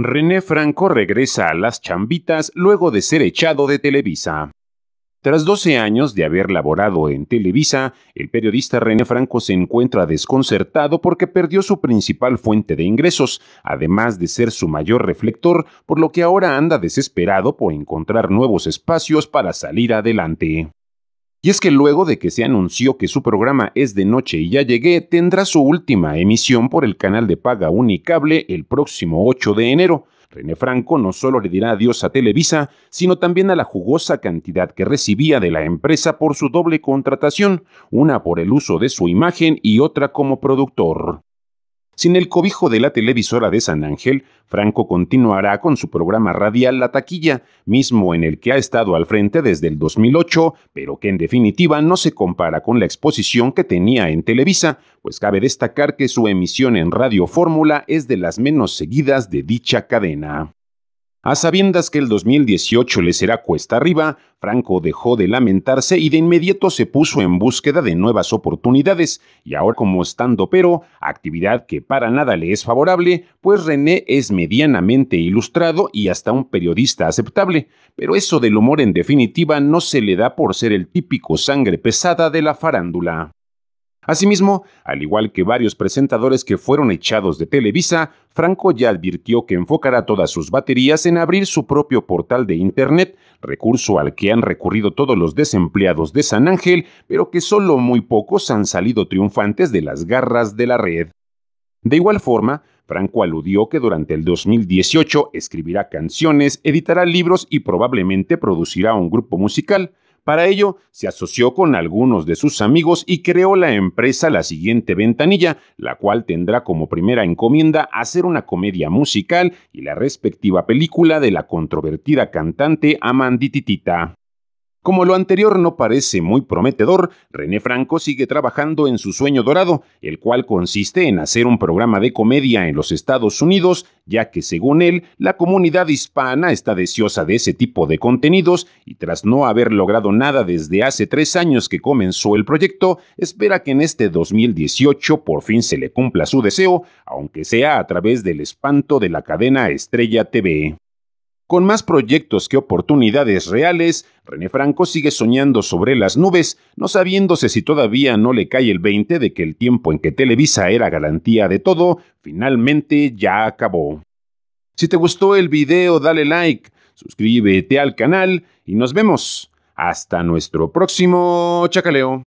René Franco regresa a las chambitas luego de ser echado de Televisa. Tras 12 años de haber laborado en Televisa, el periodista René Franco se encuentra desconcertado porque perdió su principal fuente de ingresos, además de ser su mayor reflector, por lo que ahora anda desesperado por encontrar nuevos espacios para salir adelante. Y es que luego de que se anunció que su programa es de noche y ya llegué, tendrá su última emisión por el canal de paga Unicable el próximo 8 de enero. René Franco no solo le dirá adiós a Televisa, sino también a la jugosa cantidad que recibía de la empresa por su doble contratación, una por el uso de su imagen y otra como productor. Sin el cobijo de la televisora de San Ángel, Franco continuará con su programa radial La Taquilla, mismo en el que ha estado al frente desde el 2008, pero que en definitiva no se compara con la exposición que tenía en Televisa, pues cabe destacar que su emisión en Radio Fórmula es de las menos seguidas de dicha cadena. A sabiendas que el 2018 le será cuesta arriba, Franco dejó de lamentarse y de inmediato se puso en búsqueda de nuevas oportunidades, y ahora como estando pero, actividad que para nada le es favorable, pues René es medianamente ilustrado y hasta un periodista aceptable, pero eso del humor en definitiva no se le da por ser el típico sangre pesada de la farándula. Asimismo, al igual que varios presentadores que fueron echados de Televisa, Franco ya advirtió que enfocará todas sus baterías en abrir su propio portal de Internet, recurso al que han recurrido todos los desempleados de San Ángel, pero que solo muy pocos han salido triunfantes de las garras de la red. De igual forma, Franco aludió que durante el 2018 escribirá canciones, editará libros y probablemente producirá un grupo musical. Para ello, se asoció con algunos de sus amigos y creó la empresa La Siguiente Ventanilla, la cual tendrá como primera encomienda hacer una comedia musical y la respectiva película de la controvertida cantante Amandititita. Como lo anterior no parece muy prometedor, René Franco sigue trabajando en su sueño dorado, el cual consiste en hacer un programa de comedia en los Estados Unidos, ya que según él, la comunidad hispana está deseosa de ese tipo de contenidos y tras no haber logrado nada desde hace tres años que comenzó el proyecto, espera que en este 2018 por fin se le cumpla su deseo, aunque sea a través del espanto de la cadena Estrella TV. Con más proyectos que oportunidades reales, René Franco sigue soñando sobre las nubes, no sabiéndose si todavía no le cae el 20 de que el tiempo en que Televisa era garantía de todo, finalmente ya acabó. Si te gustó el video, dale like, suscríbete al canal y nos vemos. Hasta nuestro próximo chacaleo.